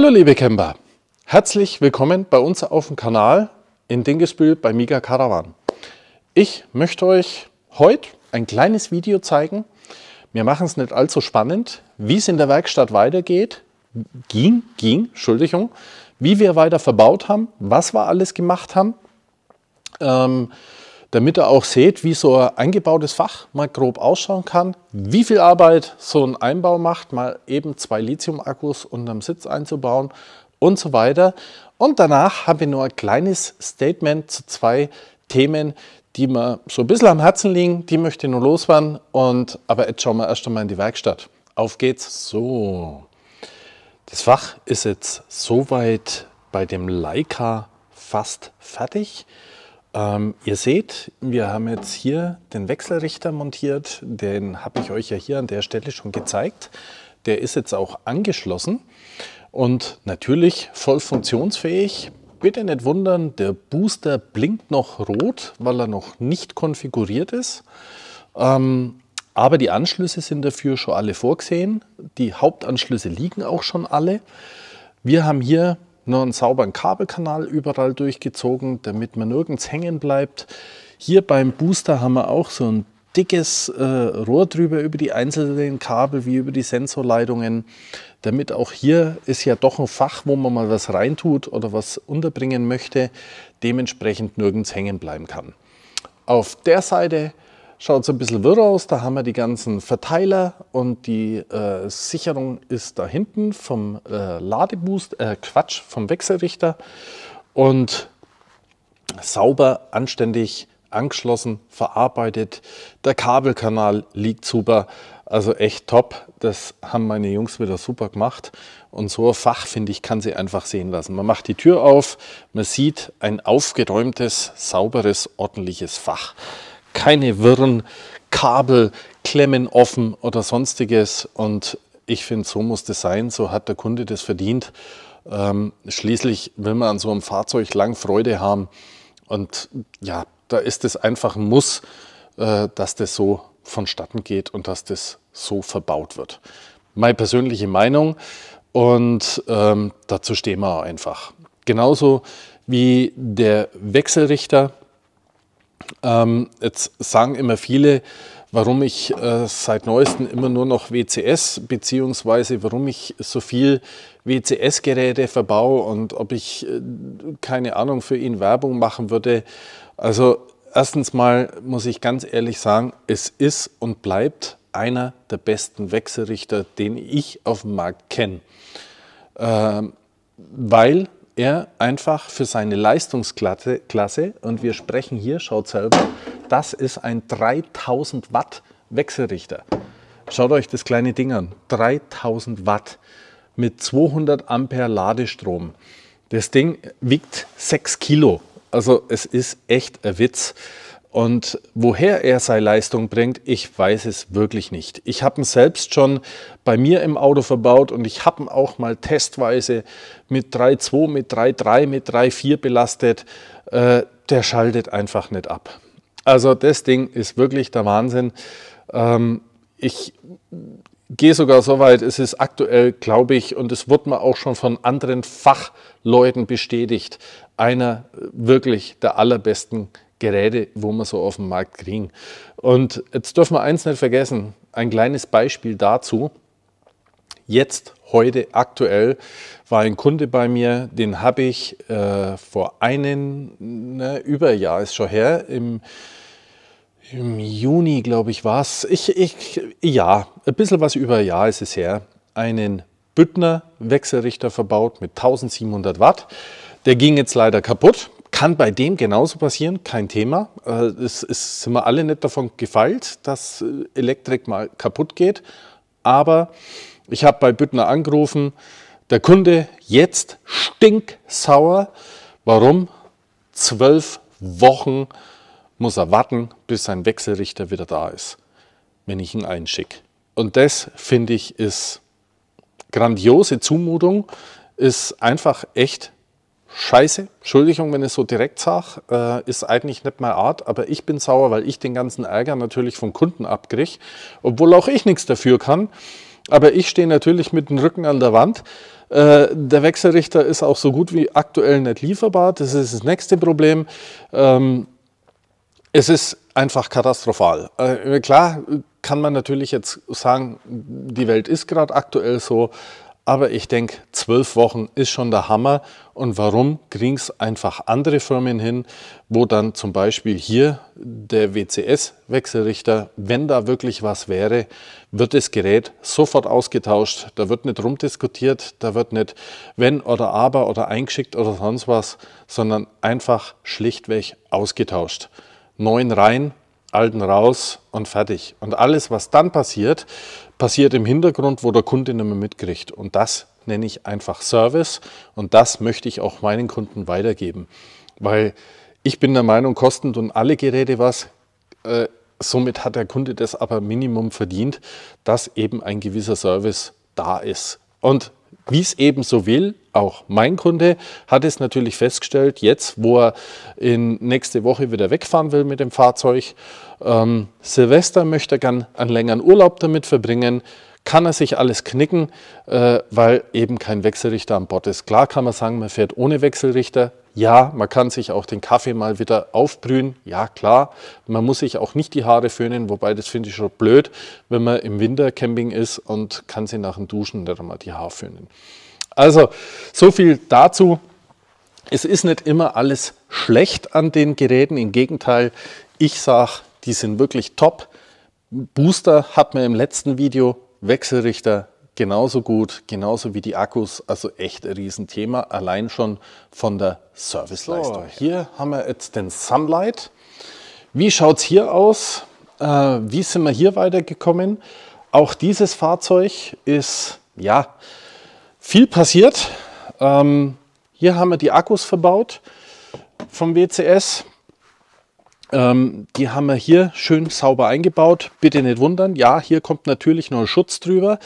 Hallo liebe Camper, herzlich willkommen bei uns auf dem Kanal in Dingesbühl bei Miga Caravan. Ich möchte euch heute ein kleines Video zeigen. Wir machen es nicht allzu spannend, wie es in der Werkstatt weitergeht, ging, ging, Entschuldigung, wie wir weiter verbaut haben, was wir alles gemacht haben, ähm, damit ihr auch seht, wie so ein eingebautes Fach mal grob ausschauen kann, wie viel Arbeit so ein Einbau macht, mal eben zwei Lithium-Akkus unterm Sitz einzubauen und so weiter. Und danach habe ich nur ein kleines Statement zu zwei Themen, die mir so ein bisschen am Herzen liegen, die möchte ich nur loswerden. Und, aber jetzt schauen wir erst einmal in die Werkstatt. Auf geht's. So, das Fach ist jetzt soweit bei dem Leica fast fertig. Ähm, ihr seht, wir haben jetzt hier den Wechselrichter montiert. Den habe ich euch ja hier an der Stelle schon gezeigt. Der ist jetzt auch angeschlossen und natürlich voll funktionsfähig. Bitte nicht wundern, der Booster blinkt noch rot, weil er noch nicht konfiguriert ist. Ähm, aber die Anschlüsse sind dafür schon alle vorgesehen. Die Hauptanschlüsse liegen auch schon alle. Wir haben hier nur einen sauberen Kabelkanal überall durchgezogen, damit man nirgends hängen bleibt. Hier beim Booster haben wir auch so ein dickes äh, Rohr drüber über die einzelnen Kabel wie über die Sensorleitungen, damit auch hier ist ja doch ein Fach, wo man mal was reintut oder was unterbringen möchte, dementsprechend nirgends hängen bleiben kann. Auf der Seite schaut es ein bisschen wirr aus. Da haben wir die ganzen Verteiler und die äh, Sicherung ist da hinten vom äh, Ladeboost, äh, Quatsch, vom Wechselrichter. Und sauber, anständig angeschlossen, verarbeitet. Der Kabelkanal liegt super. Also echt top. Das haben meine Jungs wieder super gemacht. Und so ein Fach, finde ich, kann sie einfach sehen lassen. Man macht die Tür auf, man sieht ein aufgeräumtes, sauberes, ordentliches Fach keine wirren Kabel, Klemmen offen oder sonstiges. Und ich finde, so muss das sein, so hat der Kunde das verdient. Ähm, schließlich will man an so einem Fahrzeug lang Freude haben. Und ja, da ist es einfach ein Muss, äh, dass das so vonstatten geht und dass das so verbaut wird. Meine persönliche Meinung und ähm, dazu stehen wir einfach. Genauso wie der Wechselrichter, ähm, jetzt sagen immer viele, warum ich äh, seit neuestem immer nur noch WCS beziehungsweise warum ich so viel WCS-Geräte verbaue und ob ich äh, keine Ahnung für ihn Werbung machen würde. Also erstens mal muss ich ganz ehrlich sagen, es ist und bleibt einer der besten Wechselrichter, den ich auf dem Markt kenne. Ähm, weil er einfach für seine Leistungsklasse, Klasse, und wir sprechen hier, schaut selber, das ist ein 3000 Watt Wechselrichter. Schaut euch das kleine Ding an, 3000 Watt mit 200 Ampere Ladestrom. Das Ding wiegt 6 Kilo, also es ist echt ein Witz. Und woher er seine Leistung bringt, ich weiß es wirklich nicht. Ich habe ihn selbst schon bei mir im Auto verbaut und ich habe ihn auch mal testweise mit 3.2, mit 3.3, mit 3.4 belastet. Äh, der schaltet einfach nicht ab. Also das Ding ist wirklich der Wahnsinn. Ähm, ich gehe sogar so weit, es ist aktuell, glaube ich, und es wurde mir auch schon von anderen Fachleuten bestätigt, einer wirklich der allerbesten Geräte, wo man so auf dem Markt kriegen. Und jetzt dürfen wir eins nicht vergessen, ein kleines Beispiel dazu. Jetzt, heute, aktuell war ein Kunde bei mir, den habe ich äh, vor einem, ne, über ein Jahr ist schon her, im, im Juni, glaube ich, war es. Ich, ich, ja, ein bisschen was über ein Jahr ist es her. Einen Büttner Wechselrichter verbaut mit 1700 Watt. Der ging jetzt leider kaputt kann bei dem genauso passieren, kein Thema. Äh, es ist, sind wir alle nicht davon gefeilt, dass äh, Elektrik mal kaputt geht. Aber ich habe bei Büttner angerufen, der Kunde jetzt stinksauer. Warum? Zwölf Wochen muss er warten, bis sein Wechselrichter wieder da ist, wenn ich ihn einschicke. Und das, finde ich, ist grandiose Zumutung, ist einfach echt scheiße, Entschuldigung, wenn ich so direkt sage, äh, ist eigentlich nicht meine Art, aber ich bin sauer, weil ich den ganzen Ärger natürlich vom Kunden abkriege, obwohl auch ich nichts dafür kann. Aber ich stehe natürlich mit dem Rücken an der Wand. Äh, der Wechselrichter ist auch so gut wie aktuell nicht lieferbar. Das ist das nächste Problem. Ähm, es ist einfach katastrophal. Äh, klar kann man natürlich jetzt sagen, die Welt ist gerade aktuell so, aber ich denke, zwölf Wochen ist schon der Hammer. Und warum kriegen es einfach andere Firmen hin, wo dann zum Beispiel hier der WCS-Wechselrichter, wenn da wirklich was wäre, wird das Gerät sofort ausgetauscht. Da wird nicht rumdiskutiert, da wird nicht wenn oder aber oder eingeschickt oder sonst was, sondern einfach schlichtweg ausgetauscht. Neun rein, alten raus und fertig. Und alles, was dann passiert, passiert im Hintergrund, wo der Kunde nicht mehr mitkriegt. Und das nenne ich einfach Service und das möchte ich auch meinen Kunden weitergeben. Weil ich bin der Meinung, kosten tun alle Geräte was. Äh, somit hat der Kunde das aber Minimum verdient, dass eben ein gewisser Service da ist. Und wie es eben so will, auch mein Kunde hat es natürlich festgestellt, jetzt wo er in nächste Woche wieder wegfahren will mit dem Fahrzeug, ähm, Silvester möchte er gern einen längeren Urlaub damit verbringen, kann er sich alles knicken, äh, weil eben kein Wechselrichter an Bord ist. Klar kann man sagen, man fährt ohne Wechselrichter, ja, man kann sich auch den Kaffee mal wieder aufbrühen. Ja, klar. Man muss sich auch nicht die Haare föhnen, wobei das finde ich schon blöd, wenn man im Winter Camping ist und kann sich nach dem Duschen dann mal die Haare föhnen. Also, so viel dazu. Es ist nicht immer alles schlecht an den Geräten. Im Gegenteil, ich sage, die sind wirklich top. Booster hat man im letzten Video, Wechselrichter genauso gut, genauso wie die Akkus. Also echt ein Riesenthema, allein schon von der Serviceleistung. So, hier haben wir jetzt den Sunlight. Wie schaut es hier aus? Äh, wie sind wir hier weitergekommen? Auch dieses Fahrzeug ist, ja, viel passiert. Ähm, hier haben wir die Akkus verbaut vom WCS. Ähm, die haben wir hier schön sauber eingebaut. Bitte nicht wundern. Ja, hier kommt natürlich noch ein Schutz drüber.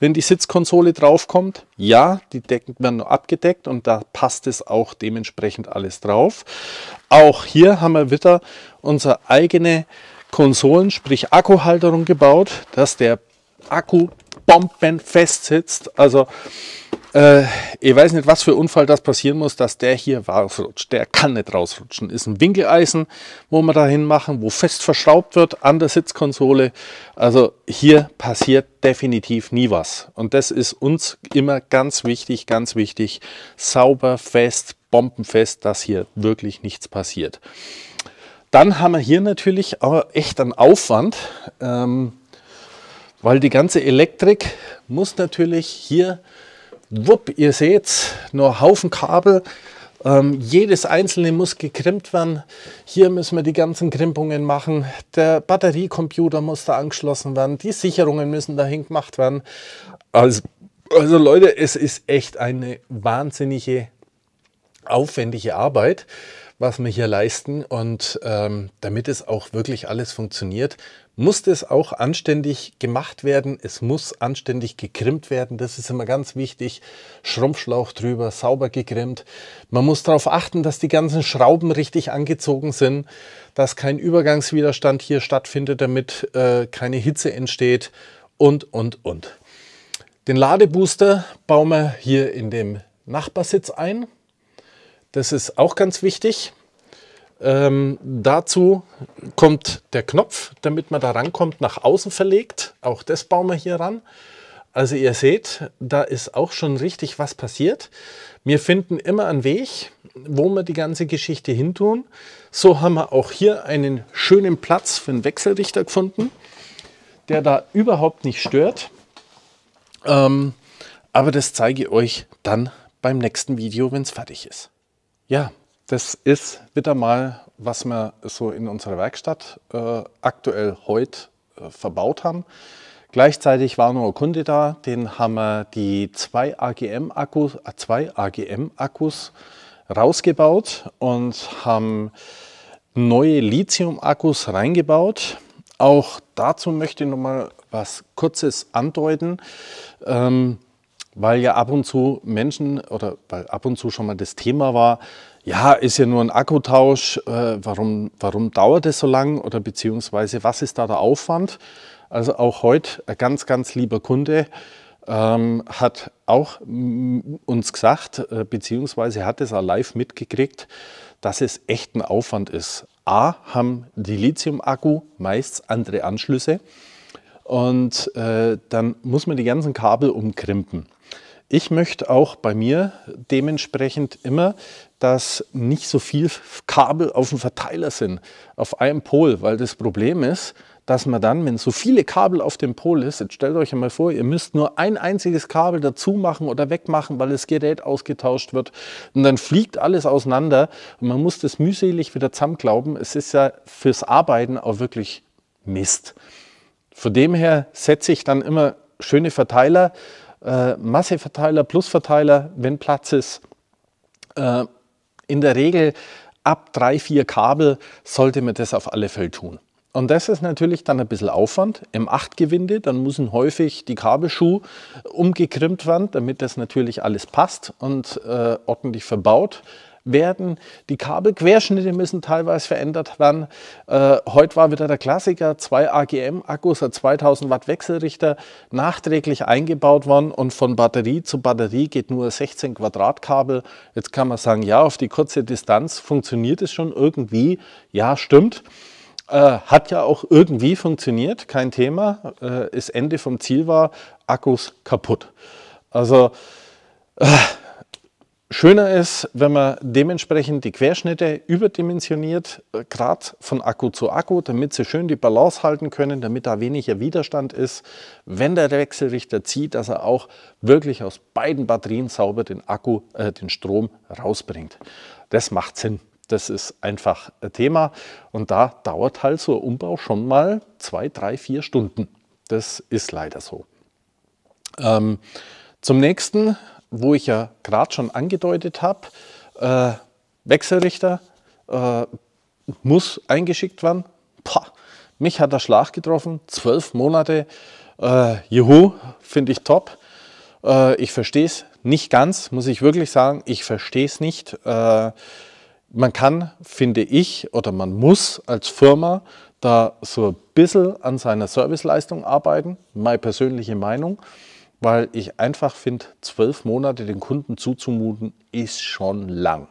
Wenn die Sitzkonsole draufkommt, ja, die Decken werden nur abgedeckt und da passt es auch dementsprechend alles drauf. Auch hier haben wir wieder unsere eigene Konsolen, sprich Akkuhalterung gebaut, dass der Akku bombenfest sitzt. Also äh, ich weiß nicht, was für Unfall das passieren muss, dass der hier rausrutscht. Der kann nicht rausrutschen. Ist ein Winkeleisen, wo wir dahin machen, wo fest verschraubt wird an der Sitzkonsole. Also hier passiert definitiv nie was. Und das ist uns immer ganz wichtig, ganz wichtig. Sauber, fest, bombenfest, dass hier wirklich nichts passiert. Dann haben wir hier natürlich auch echt einen Aufwand, ähm, weil die ganze Elektrik muss natürlich hier Wupp, ihr seht, nur Haufen Kabel. Ähm, jedes einzelne muss gekrimpt werden. Hier müssen wir die ganzen Krimpungen machen. Der Batteriecomputer muss da angeschlossen werden. Die Sicherungen müssen dahin gemacht werden. Also, also Leute, es ist echt eine wahnsinnige, aufwendige Arbeit, was wir hier leisten. Und ähm, damit es auch wirklich alles funktioniert, muss das auch anständig gemacht werden. Es muss anständig gekrimmt werden. Das ist immer ganz wichtig. Schrumpfschlauch drüber, sauber gekrimmt. Man muss darauf achten, dass die ganzen Schrauben richtig angezogen sind, dass kein Übergangswiderstand hier stattfindet, damit äh, keine Hitze entsteht und, und, und. Den Ladebooster bauen wir hier in dem Nachbarsitz ein. Das ist auch ganz wichtig. Ähm, dazu kommt der Knopf, damit man da rankommt, nach außen verlegt. Auch das bauen wir hier ran. Also ihr seht, da ist auch schon richtig was passiert. Wir finden immer einen Weg, wo wir die ganze Geschichte hin tun. So haben wir auch hier einen schönen Platz für einen Wechselrichter gefunden, der da überhaupt nicht stört. Ähm, aber das zeige ich euch dann beim nächsten Video, wenn es fertig ist. Ja, das ist wieder mal was wir so in unserer Werkstatt äh, aktuell heute äh, verbaut haben. Gleichzeitig war noch ein Kunde da, den haben wir die zwei AGM-Akkus äh, AGM rausgebaut und haben neue Lithium-Akkus reingebaut. Auch dazu möchte ich noch mal was Kurzes andeuten. Ähm, weil ja ab und zu Menschen oder weil ab und zu schon mal das Thema war, ja, ist ja nur ein Akkutausch, äh, warum, warum dauert es so lang oder beziehungsweise was ist da der Aufwand? Also auch heute ein ganz, ganz lieber Kunde ähm, hat auch uns gesagt, äh, beziehungsweise hat es auch live mitgekriegt, dass es echt ein Aufwand ist. A, haben die Lithium-Akku meist andere Anschlüsse und äh, dann muss man die ganzen Kabel umkrimpen. Ich möchte auch bei mir dementsprechend immer, dass nicht so viel Kabel auf dem Verteiler sind, auf einem Pol, weil das Problem ist, dass man dann, wenn so viele Kabel auf dem Pol ist, jetzt stellt euch einmal vor, ihr müsst nur ein einziges Kabel dazu machen oder wegmachen, weil das Gerät ausgetauscht wird und dann fliegt alles auseinander und man muss das mühselig wieder zusammenklauben. Es ist ja fürs Arbeiten auch wirklich Mist. Von dem her setze ich dann immer schöne Verteiler äh, Masseverteiler, Plusverteiler, wenn Platz ist. Äh, in der Regel ab drei, vier Kabel sollte man das auf alle Fälle tun. Und das ist natürlich dann ein bisschen Aufwand im 8-Gewinde. Dann müssen häufig die Kabelschuhe umgekrimmt werden, damit das natürlich alles passt und äh, ordentlich verbaut werden. Die Kabelquerschnitte müssen teilweise verändert werden. Äh, heute war wieder der Klassiker, zwei AGM-Akkus, ein 2000 Watt Wechselrichter, nachträglich eingebaut worden und von Batterie zu Batterie geht nur 16 Quadratkabel. Jetzt kann man sagen, ja, auf die kurze Distanz funktioniert es schon irgendwie. Ja, stimmt. Äh, hat ja auch irgendwie funktioniert, kein Thema. Äh, das Ende vom Ziel war, Akkus kaputt. Also, äh, Schöner ist, wenn man dementsprechend die Querschnitte überdimensioniert, äh, gerade von Akku zu Akku, damit sie schön die Balance halten können, damit da weniger Widerstand ist, wenn der Wechselrichter zieht, dass er auch wirklich aus beiden Batterien sauber den Akku, äh, den Strom rausbringt. Das macht Sinn. Das ist einfach ein äh, Thema und da dauert halt so ein Umbau schon mal zwei, drei, vier Stunden. Das ist leider so. Ähm, zum nächsten wo ich ja gerade schon angedeutet habe, äh, Wechselrichter äh, muss eingeschickt werden. Pah, mich hat der Schlag getroffen, zwölf Monate, äh, juhu, finde ich top. Äh, ich verstehe es nicht ganz, muss ich wirklich sagen, ich verstehe es nicht. Äh, man kann, finde ich, oder man muss als Firma da so ein bisschen an seiner Serviceleistung arbeiten, meine persönliche Meinung weil ich einfach finde, zwölf Monate den Kunden zuzumuten, ist schon lang.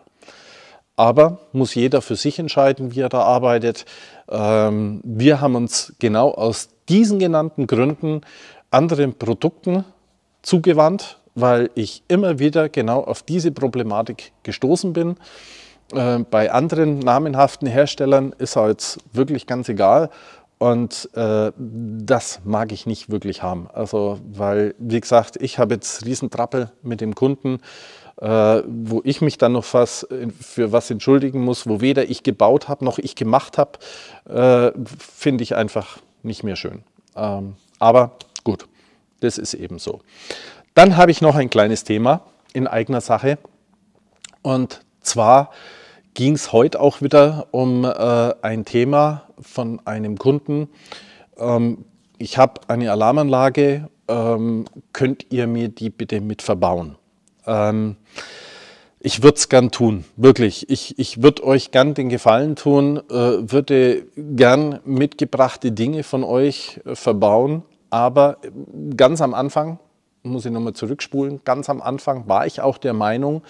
Aber muss jeder für sich entscheiden, wie er da arbeitet. Ähm, wir haben uns genau aus diesen genannten Gründen anderen Produkten zugewandt, weil ich immer wieder genau auf diese Problematik gestoßen bin. Äh, bei anderen namenhaften Herstellern ist es jetzt wirklich ganz egal, und äh, das mag ich nicht wirklich haben. Also, weil, wie gesagt, ich habe jetzt Riesentrappel mit dem Kunden, äh, wo ich mich dann noch was, äh, für was entschuldigen muss, wo weder ich gebaut habe noch ich gemacht habe, äh, finde ich einfach nicht mehr schön. Ähm, aber gut, das ist eben so. Dann habe ich noch ein kleines Thema in eigener Sache. Und zwar ging es heute auch wieder um äh, ein Thema von einem Kunden. Ähm, ich habe eine Alarmanlage, ähm, könnt ihr mir die bitte mit verbauen? Ähm, ich würde es gern tun, wirklich. Ich, ich würde euch gern den Gefallen tun, äh, würde gern mitgebrachte Dinge von euch äh, verbauen, aber äh, ganz am Anfang muss ich nochmal zurückspulen, ganz am Anfang war ich auch der Meinung,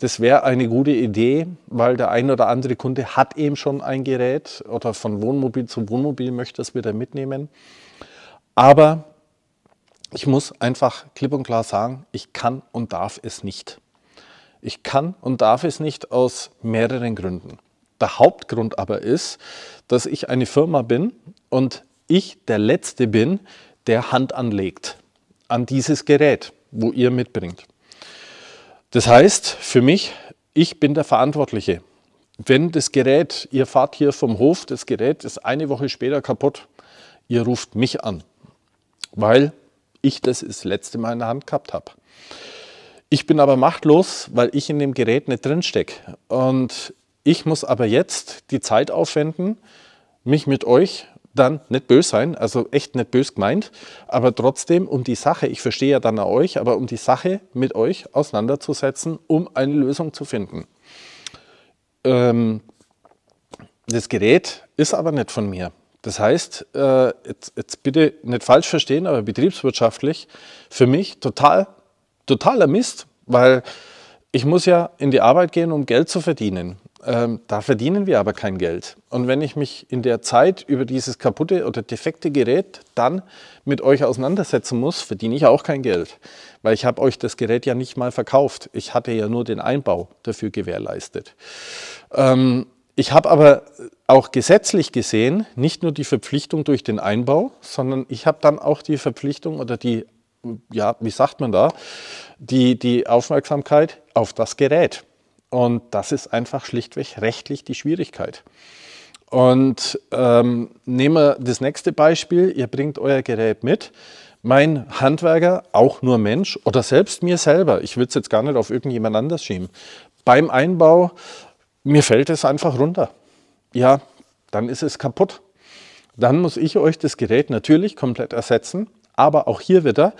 das wäre eine gute Idee, weil der ein oder andere Kunde hat eben schon ein Gerät oder von Wohnmobil zu Wohnmobil möchte es wieder mitnehmen. Aber ich muss einfach klipp und klar sagen, ich kann und darf es nicht. Ich kann und darf es nicht aus mehreren Gründen. Der Hauptgrund aber ist, dass ich eine Firma bin und ich der Letzte bin, der Hand anlegt an dieses Gerät, wo ihr mitbringt. Das heißt für mich, ich bin der Verantwortliche. Wenn das Gerät, ihr fahrt hier vom Hof, das Gerät ist eine Woche später kaputt, ihr ruft mich an, weil ich das, das letzte Mal in der Hand gehabt habe. Ich bin aber machtlos, weil ich in dem Gerät nicht drin stecke. Und ich muss aber jetzt die Zeit aufwenden, mich mit euch dann nicht böse sein, also echt nicht böse gemeint, aber trotzdem um die Sache, ich verstehe ja dann euch, aber um die Sache mit euch auseinanderzusetzen, um eine Lösung zu finden. Ähm, das Gerät ist aber nicht von mir. Das heißt, äh, jetzt, jetzt, bitte nicht falsch verstehen, aber betriebswirtschaftlich für mich total, totaler Mist, weil ich muss ja in die Arbeit gehen, um Geld zu verdienen. Ähm, da verdienen wir aber kein Geld. Und wenn ich mich in der Zeit über dieses kaputte oder defekte Gerät dann mit euch auseinandersetzen muss, verdiene ich auch kein Geld, weil ich habe euch das Gerät ja nicht mal verkauft. Ich hatte ja nur den Einbau dafür gewährleistet. Ähm, ich habe aber auch gesetzlich gesehen nicht nur die Verpflichtung durch den Einbau, sondern ich habe dann auch die Verpflichtung oder die, ja, wie sagt man da, die, die Aufmerksamkeit auf das Gerät. Und das ist einfach schlichtweg rechtlich die Schwierigkeit. Und ähm, nehmen wir das nächste Beispiel, ihr bringt euer Gerät mit. Mein Handwerker, auch nur Mensch oder selbst mir selber, ich würde es jetzt gar nicht auf irgendjemand anders schieben, beim Einbau, mir fällt es einfach runter. Ja, dann ist es kaputt. Dann muss ich euch das Gerät natürlich komplett ersetzen, aber auch hier wieder,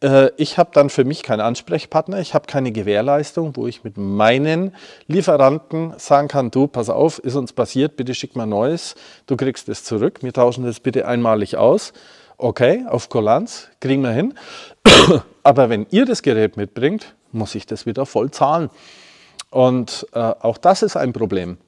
äh, ich habe dann für mich keinen Ansprechpartner, ich habe keine Gewährleistung, wo ich mit meinen Lieferanten sagen kann, du, pass auf, ist uns passiert, bitte schick mal Neues, du kriegst es zurück, wir tauschen das bitte einmalig aus. Okay, auf Kulanz, kriegen wir hin. Aber wenn ihr das Gerät mitbringt, muss ich das wieder voll zahlen. Und äh, auch das ist ein Problem.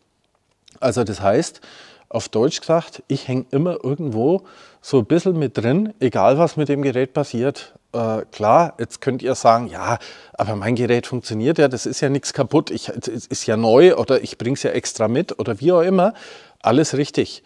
Also das heißt, auf Deutsch gesagt, ich hänge immer irgendwo so ein bisschen mit drin, egal was mit dem Gerät passiert äh, klar, jetzt könnt ihr sagen, ja, aber mein Gerät funktioniert ja, das ist ja nichts kaputt, es ist ja neu oder ich bringe es ja extra mit oder wie auch immer. Alles richtig.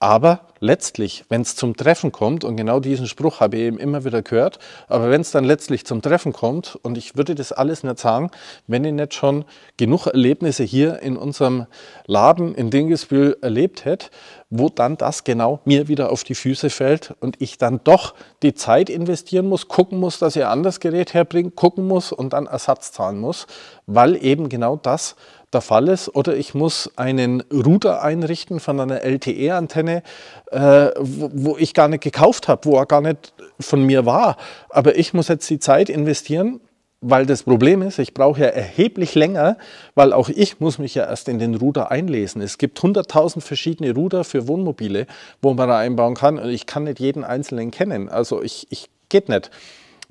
Aber letztlich, wenn es zum Treffen kommt, und genau diesen Spruch habe ich eben immer wieder gehört, aber wenn es dann letztlich zum Treffen kommt, und ich würde das alles nicht sagen, wenn ich nicht schon genug Erlebnisse hier in unserem Laden in Dingesbühl erlebt hätte, wo dann das genau mir wieder auf die Füße fällt und ich dann doch die Zeit investieren muss, gucken muss, dass ihr anderes Gerät herbringt, gucken muss und dann Ersatz zahlen muss, weil eben genau das der Fall ist. Oder ich muss einen Router einrichten von einer LTE-Antenne, äh, wo, wo, ich gar nicht gekauft habe, wo er gar nicht von mir war. Aber ich muss jetzt die Zeit investieren, weil das Problem ist, ich brauche ja erheblich länger, weil auch ich muss mich ja erst in den Router einlesen. Es gibt 100.000 verschiedene Router für Wohnmobile, wo man da einbauen kann und ich kann nicht jeden einzelnen kennen. Also ich, ich geht nicht.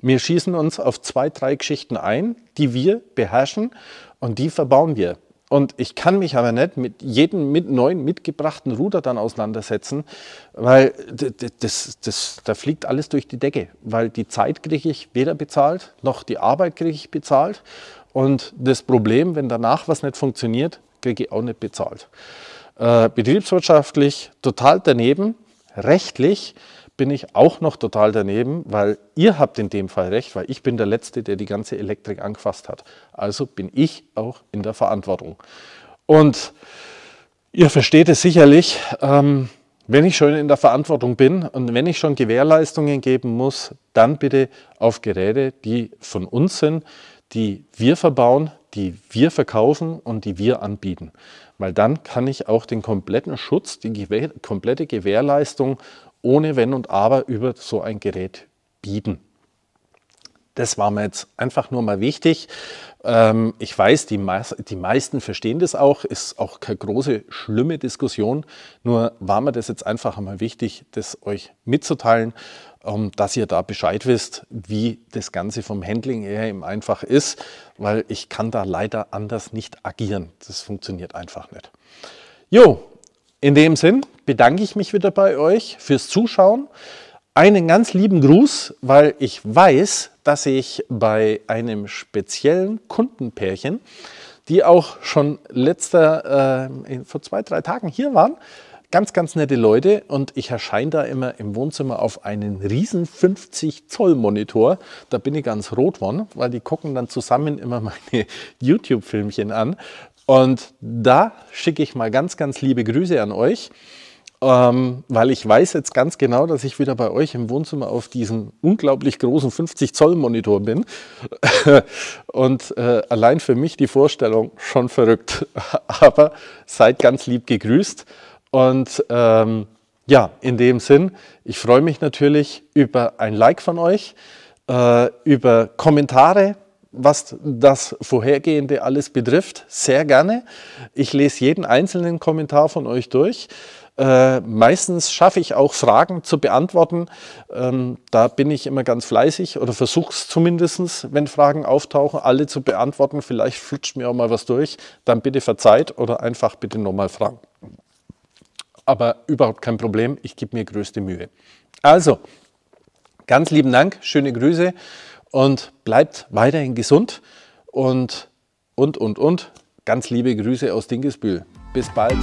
Wir schießen uns auf zwei, drei Geschichten ein, die wir beherrschen und die verbauen wir. Und ich kann mich aber nicht mit jedem mit neuen mitgebrachten Ruder dann auseinandersetzen, weil das, das, da fliegt alles durch die Decke, weil die Zeit kriege ich weder bezahlt, noch die Arbeit kriege ich bezahlt. Und das Problem, wenn danach was nicht funktioniert, kriege ich auch nicht bezahlt. Äh, betriebswirtschaftlich total daneben, rechtlich bin ich auch noch total daneben, weil ihr habt in dem Fall recht, weil ich bin der Letzte, der die ganze Elektrik angefasst hat. Also bin ich auch in der Verantwortung. Und ihr versteht es sicherlich, ähm, wenn ich schon in der Verantwortung bin und wenn ich schon Gewährleistungen geben muss, dann bitte auf Geräte, die von uns sind, die wir verbauen, die wir verkaufen und die wir anbieten. Weil dann kann ich auch den kompletten Schutz, die komplette Gewährleistung ohne Wenn und Aber über so ein Gerät bieten. Das war mir jetzt einfach nur mal wichtig. Ähm, ich weiß, die, die meisten verstehen das auch, ist auch keine große, schlimme Diskussion. Nur war mir das jetzt einfach mal wichtig, das euch mitzuteilen, ähm, dass ihr da Bescheid wisst, wie das Ganze vom Handling her eben einfach ist, weil ich kann da leider anders nicht agieren. Das funktioniert einfach nicht. Jo, in dem Sinn, bedanke ich mich wieder bei euch fürs Zuschauen. Einen ganz lieben Gruß, weil ich weiß, dass ich bei einem speziellen Kundenpärchen, die auch schon letzter, äh, vor zwei, drei Tagen hier waren, ganz, ganz nette Leute und ich erscheine da immer im Wohnzimmer auf einen riesen 50 Zoll Monitor. Da bin ich ganz rot worden, weil die gucken dann zusammen immer meine YouTube-Filmchen an. Und da schicke ich mal ganz, ganz liebe Grüße an euch ähm, weil ich weiß jetzt ganz genau, dass ich wieder bei euch im Wohnzimmer auf diesem unglaublich großen 50 Zoll Monitor bin und äh, allein für mich die Vorstellung schon verrückt. Aber seid ganz lieb gegrüßt und ähm, ja, in dem Sinn, ich freue mich natürlich über ein Like von euch, äh, über Kommentare, was das vorhergehende alles betrifft, sehr gerne. Ich lese jeden einzelnen Kommentar von euch durch. Äh, meistens schaffe ich auch Fragen zu beantworten. Ähm, da bin ich immer ganz fleißig oder versuche es zumindest, wenn Fragen auftauchen, alle zu beantworten. Vielleicht flutscht mir auch mal was durch. Dann bitte verzeiht oder einfach bitte nochmal fragen. Aber überhaupt kein Problem. Ich gebe mir größte Mühe. Also, ganz lieben Dank, schöne Grüße und bleibt weiterhin gesund und, und, und, und. Ganz liebe Grüße aus Dingesbühl. Bis bald.